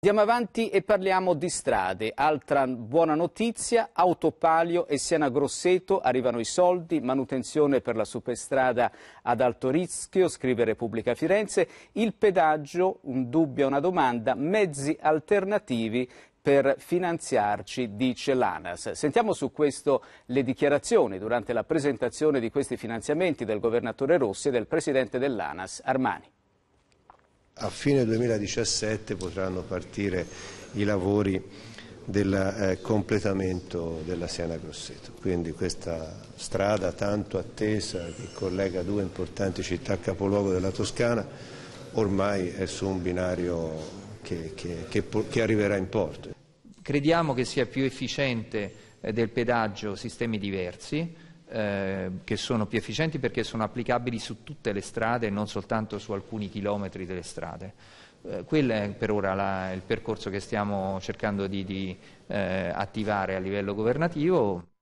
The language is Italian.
Andiamo avanti e parliamo di strade. Altra buona notizia, Autopalio e Siena Grosseto arrivano i soldi, manutenzione per la superstrada ad alto rischio, scrive Repubblica Firenze, il pedaggio, un dubbio, una domanda, mezzi alternativi per finanziarci, dice l'ANAS. Sentiamo su questo le dichiarazioni durante la presentazione di questi finanziamenti del governatore Rossi e del presidente dell'ANAS Armani. A fine 2017 potranno partire i lavori del eh, completamento della Siena Grosseto. Quindi questa strada tanto attesa che collega due importanti città capoluogo della Toscana ormai è su un binario che, che, che, che arriverà in porto. Crediamo che sia più efficiente eh, del pedaggio sistemi diversi, eh, che sono più efficienti perché sono applicabili su tutte le strade e non soltanto su alcuni chilometri delle strade. Eh, quello è per ora la, il percorso che stiamo cercando di, di eh, attivare a livello governativo.